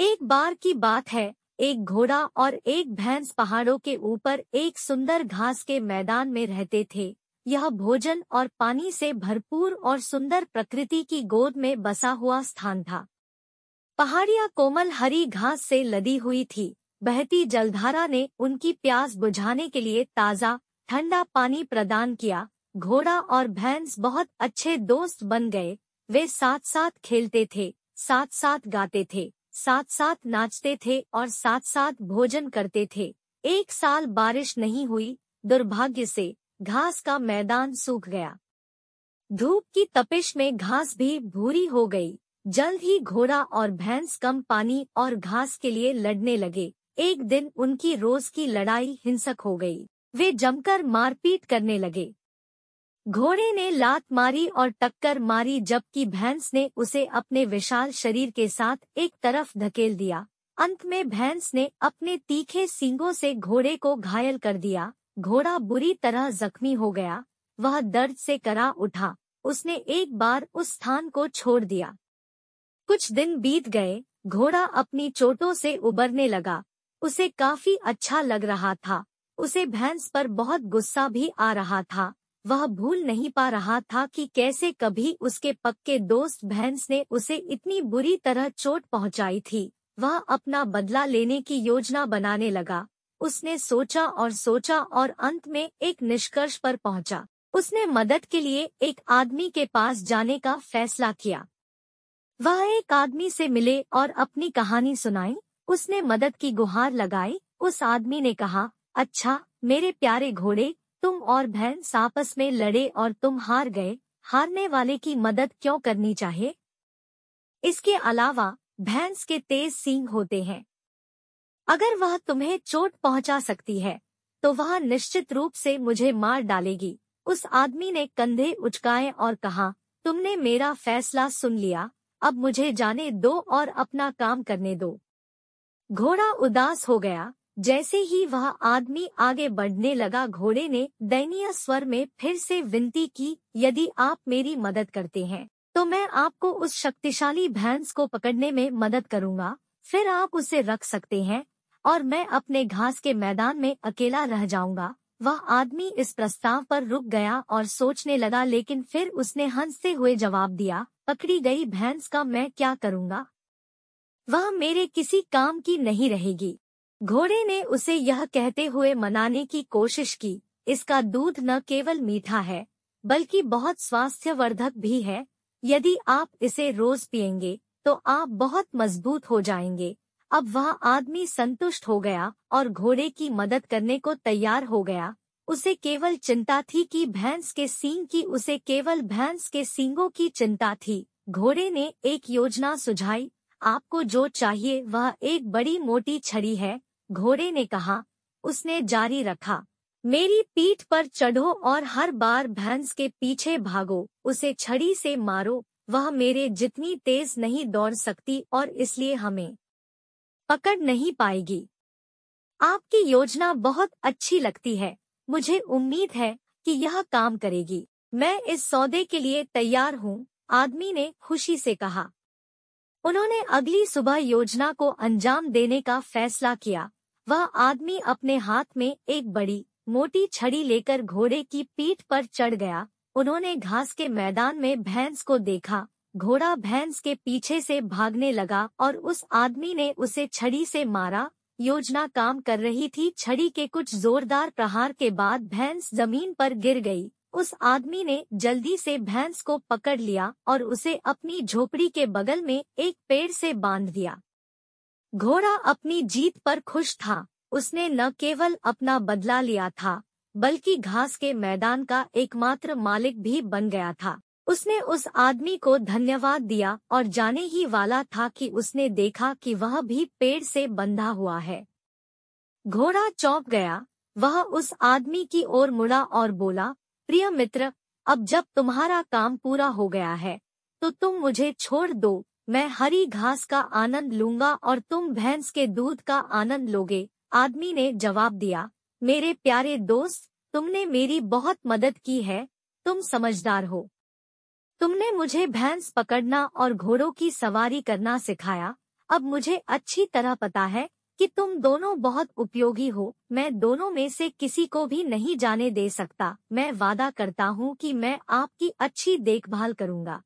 एक बार की बात है एक घोड़ा और एक भैंस पहाड़ों के ऊपर एक सुंदर घास के मैदान में रहते थे यह भोजन और पानी से भरपूर और सुंदर प्रकृति की गोद में बसा हुआ स्थान था पहाड़ियां कोमल हरी घास से लदी हुई थी बहती जलधारा ने उनकी प्यास बुझाने के लिए ताज़ा ठंडा पानी प्रदान किया घोड़ा और भैंस बहुत अच्छे दोस्त बन गए वे साथ साथ खेलते थे साथ साथ गाते थे साथ साथ नाचते थे और साथ साथ भोजन करते थे एक साल बारिश नहीं हुई दुर्भाग्य से घास का मैदान सूख गया धूप की तपिश में घास भी भूरी हो गई जल्द ही घोड़ा और भैंस कम पानी और घास के लिए लड़ने लगे एक दिन उनकी रोज की लड़ाई हिंसक हो गई वे जमकर मारपीट करने लगे घोड़े ने लात मारी और टक्कर मारी जबकि भैंस ने उसे अपने विशाल शरीर के साथ एक तरफ धकेल दिया अंत में भैंस ने अपने तीखे सींगों से घोड़े को घायल कर दिया घोड़ा बुरी तरह जख्मी हो गया वह दर्द से करा उठा उसने एक बार उस स्थान को छोड़ दिया कुछ दिन बीत गए घोड़ा अपनी चोटों से उबरने लगा उसे काफी अच्छा लग रहा था उसे भैंस पर बहुत गुस्सा भी आ रहा था वह भूल नहीं पा रहा था कि कैसे कभी उसके पक्के दोस्त भैंस ने उसे इतनी बुरी तरह चोट पहुंचाई थी वह अपना बदला लेने की योजना बनाने लगा उसने सोचा और सोचा और अंत में एक निष्कर्ष पर पहुंचा उसने मदद के लिए एक आदमी के पास जाने का फैसला किया वह एक आदमी से मिले और अपनी कहानी सुनाई उसने मदद की गुहार लगाई उस आदमी ने कहा अच्छा मेरे प्यारे घोड़े तुम और बहन आपस में लड़े और तुम हार गए हारने वाले की मदद क्यों करनी चाहिए इसके अलावा भैंस के तेज सींग होते हैं अगर वह तुम्हें चोट पहुंचा सकती है तो वह निश्चित रूप से मुझे मार डालेगी उस आदमी ने कंधे उचकाए और कहा तुमने मेरा फैसला सुन लिया अब मुझे जाने दो और अपना काम करने दो घोड़ा उदास हो गया जैसे ही वह आदमी आगे बढ़ने लगा घोड़े ने दयनीय स्वर में फिर से विनती की यदि आप मेरी मदद करते हैं तो मैं आपको उस शक्तिशाली भैंस को पकड़ने में मदद करूंगा फिर आप उसे रख सकते हैं और मैं अपने घास के मैदान में अकेला रह जाऊंगा वह आदमी इस प्रस्ताव पर रुक गया और सोचने लगा लेकिन फिर उसने हंसते हुए जवाब दिया पकड़ी गई भैंस का मैं क्या करूंगा वह मेरे किसी काम की नहीं रहेगी घोड़े ने उसे यह कहते हुए मनाने की कोशिश की इसका दूध न केवल मीठा है बल्कि बहुत स्वास्थ्यवर्धक भी है यदि आप इसे रोज पियेंगे तो आप बहुत मजबूत हो जाएंगे अब वह आदमी संतुष्ट हो गया और घोड़े की मदद करने को तैयार हो गया उसे केवल चिंता थी कि भैंस के सींग की उसे केवल भैंस के सींगों की चिंता थी घोड़े ने एक योजना सुझाई आपको जो चाहिए वह एक बड़ी मोटी छड़ी है घोड़े ने कहा उसने जारी रखा मेरी पीठ पर चढ़ो और हर बार भैंस के पीछे भागो उसे छड़ी से मारो वह मेरे जितनी तेज नहीं दौड़ सकती और इसलिए हमें पकड़ नहीं पाएगी आपकी योजना बहुत अच्छी लगती है मुझे उम्मीद है कि यह काम करेगी मैं इस सौदे के लिए तैयार हूँ आदमी ने खुशी से कहा उन्होंने अगली सुबह योजना को अंजाम देने का फैसला किया वह आदमी अपने हाथ में एक बड़ी मोटी छड़ी लेकर घोड़े की पीठ पर चढ़ गया उन्होंने घास के मैदान में भैंस को देखा घोड़ा भैंस के पीछे से भागने लगा और उस आदमी ने उसे छड़ी से मारा योजना काम कर रही थी छड़ी के कुछ जोरदार प्रहार के बाद भैंस जमीन पर गिर गई उस आदमी ने जल्दी से भैंस को पकड़ लिया और उसे अपनी झोपड़ी के बगल में एक पेड़ से बांध दिया घोड़ा अपनी जीत पर खुश था उसने न केवल अपना बदला लिया था बल्कि घास के मैदान का एकमात्र मालिक भी बन गया था उसने उस आदमी को धन्यवाद दिया और जाने ही वाला था कि उसने देखा कि वह भी पेड़ से बंधा हुआ है घोड़ा चौंक गया वह उस आदमी की ओर मुड़ा और बोला प्रिय मित्र अब जब तुम्हारा काम पूरा हो गया है तो तुम मुझे छोड़ दो मैं हरी घास का आनंद लूंगा और तुम भैंस के दूध का आनंद लोगे आदमी ने जवाब दिया मेरे प्यारे दोस्त तुमने मेरी बहुत मदद की है तुम समझदार हो तुमने मुझे भैंस पकड़ना और घोड़ों की सवारी करना सिखाया अब मुझे अच्छी तरह पता है कि तुम दोनों बहुत उपयोगी हो मैं दोनों में से किसी को भी नहीं जाने दे सकता मैं वादा करता हूँ कि मैं आपकी अच्छी देखभाल करूँगा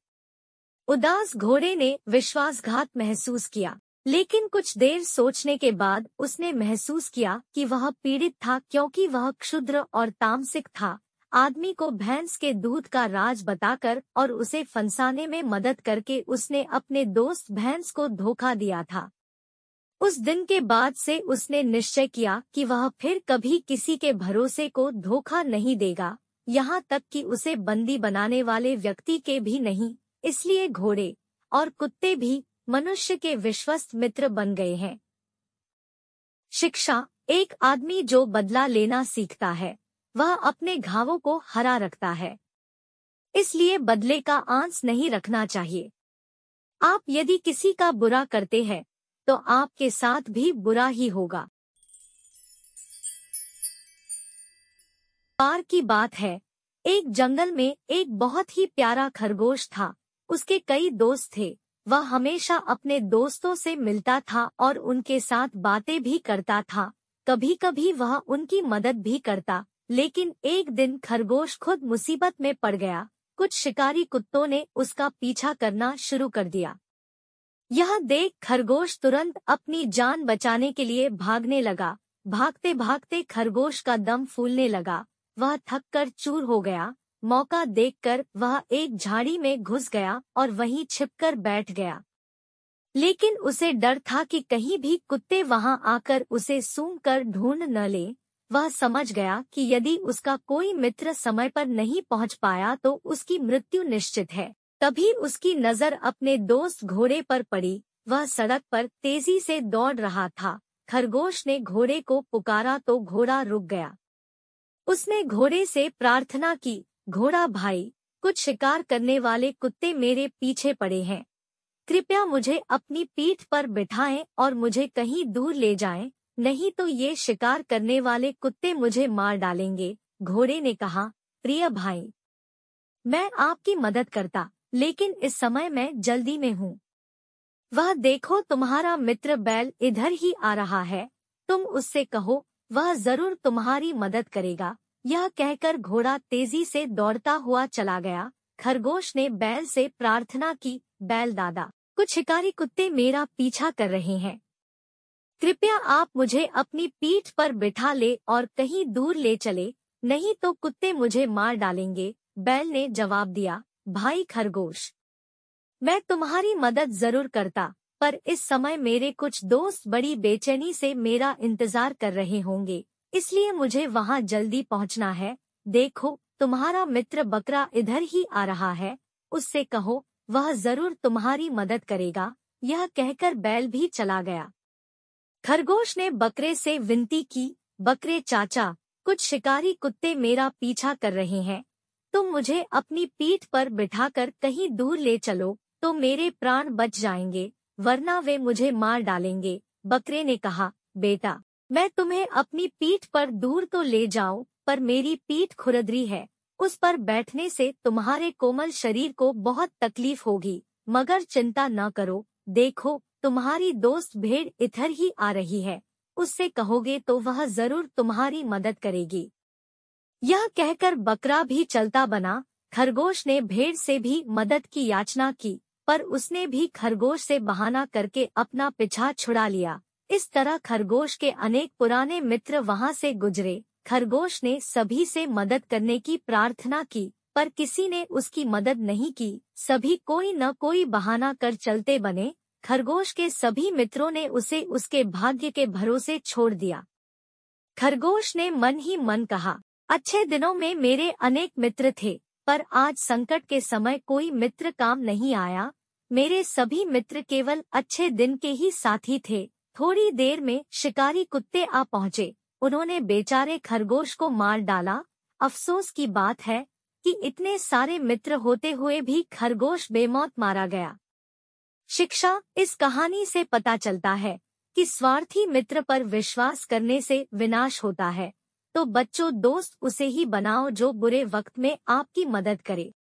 उदास घोड़े ने विश्वासघात महसूस किया लेकिन कुछ देर सोचने के बाद उसने महसूस किया कि वह पीड़ित था क्योंकि वह क्षुद्र और तामसिक था आदमी को भैंस के दूध का राज बताकर और उसे फंसाने में मदद करके उसने अपने दोस्त भैंस को धोखा दिया था उस दिन के बाद से उसने निश्चय किया कि वह फिर कभी किसी के भरोसे को धोखा नहीं देगा यहाँ तक कि उसे बंदी बनाने वाले व्यक्ति के भी नहीं इसलिए घोड़े और कुत्ते भी मनुष्य के विश्वस्त मित्र बन गए हैं शिक्षा एक आदमी जो बदला लेना सीखता है वह अपने घावों को हरा रखता है इसलिए बदले का आंस नहीं रखना चाहिए आप यदि किसी का बुरा करते हैं तो आपके साथ भी बुरा ही होगा पार की बात है एक जंगल में एक बहुत ही प्यारा खरगोश था उसके कई दोस्त थे वह हमेशा अपने दोस्तों से मिलता था और उनके साथ बातें भी करता था कभी कभी वह उनकी मदद भी करता लेकिन एक दिन खरगोश खुद मुसीबत में पड़ गया कुछ शिकारी कुत्तों ने उसका पीछा करना शुरू कर दिया यह देख खरगोश तुरंत अपनी जान बचाने के लिए भागने लगा भागते भागते खरगोश का दम फूलने लगा वह थक कर चूर हो गया मौका देखकर वह एक झाड़ी में घुस गया और वहीं छिपकर बैठ गया लेकिन उसे डर था कि कहीं भी कुत्ते वहां आकर उसे सूंघ कर ढूंढ न ले वह समझ गया कि यदि उसका कोई मित्र समय पर नहीं पहुंच पाया तो उसकी मृत्यु निश्चित है तभी उसकी नजर अपने दोस्त घोड़े पर पड़ी वह सड़क पर तेजी से दौड़ रहा था खरगोश ने घोड़े को पुकारा तो घोड़ा रुक गया उसने घोड़े से प्रार्थना की घोड़ा भाई कुछ शिकार करने वाले कुत्ते मेरे पीछे पड़े हैं कृपया मुझे अपनी पीठ पर बिठाएं और मुझे कहीं दूर ले जाएं, नहीं तो ये शिकार करने वाले कुत्ते मुझे मार डालेंगे घोड़े ने कहा प्रिय भाई मैं आपकी मदद करता लेकिन इस समय मैं जल्दी में हूँ वह देखो तुम्हारा मित्र बैल इधर ही आ रहा है तुम उससे कहो वह जरूर तुम्हारी मदद करेगा यह कहकर घोड़ा तेजी से दौड़ता हुआ चला गया खरगोश ने बैल से प्रार्थना की बैल दादा कुछ शिकारी कुत्ते मेरा पीछा कर रहे हैं कृपया आप मुझे अपनी पीठ पर बिठा ले और कहीं दूर ले चले नहीं तो कुत्ते मुझे मार डालेंगे बैल ने जवाब दिया भाई खरगोश मैं तुम्हारी मदद जरूर करता पर इस समय मेरे कुछ दोस्त बड़ी बेचैनी से मेरा इंतजार कर रहे होंगे इसलिए मुझे वहाँ जल्दी पहुँचना है देखो तुम्हारा मित्र बकरा इधर ही आ रहा है उससे कहो वह जरूर तुम्हारी मदद करेगा यह कहकर बैल भी चला गया खरगोश ने बकरे से विनती की बकरे चाचा कुछ शिकारी कुत्ते मेरा पीछा कर रहे हैं तुम मुझे अपनी पीठ पर बिठाकर कहीं दूर ले चलो तो मेरे प्राण बच जाएंगे वरना वे मुझे मार डालेंगे बकरे ने कहा बेटा मैं तुम्हें अपनी पीठ पर दूर तो ले जाऊं पर मेरी पीठ खुरदरी है उस पर बैठने से तुम्हारे कोमल शरीर को बहुत तकलीफ होगी मगर चिंता न करो देखो तुम्हारी दोस्त भेड़ इधर ही आ रही है उससे कहोगे तो वह जरूर तुम्हारी मदद करेगी यह कहकर बकरा भी चलता बना खरगोश ने भेड़ से भी मदद की याचना की पर उसने भी खरगोश से बहाना करके अपना पीछा छुड़ा लिया इस तरह खरगोश के अनेक पुराने मित्र वहां से गुजरे खरगोश ने सभी से मदद करने की प्रार्थना की पर किसी ने उसकी मदद नहीं की सभी कोई न कोई बहाना कर चलते बने खरगोश के सभी मित्रों ने उसे उसके भाग्य के भरोसे छोड़ दिया खरगोश ने मन ही मन कहा अच्छे दिनों में मेरे अनेक मित्र थे पर आज संकट के समय कोई मित्र काम नहीं आया मेरे सभी मित्र केवल अच्छे दिन के ही साथी थे थोड़ी देर में शिकारी कुत्ते आ पहुंचे उन्होंने बेचारे खरगोश को मार डाला अफसोस की बात है कि इतने सारे मित्र होते हुए भी खरगोश बेमौत मारा गया शिक्षा इस कहानी से पता चलता है कि स्वार्थी मित्र पर विश्वास करने से विनाश होता है तो बच्चों दोस्त उसे ही बनाओ जो बुरे वक्त में आपकी मदद करे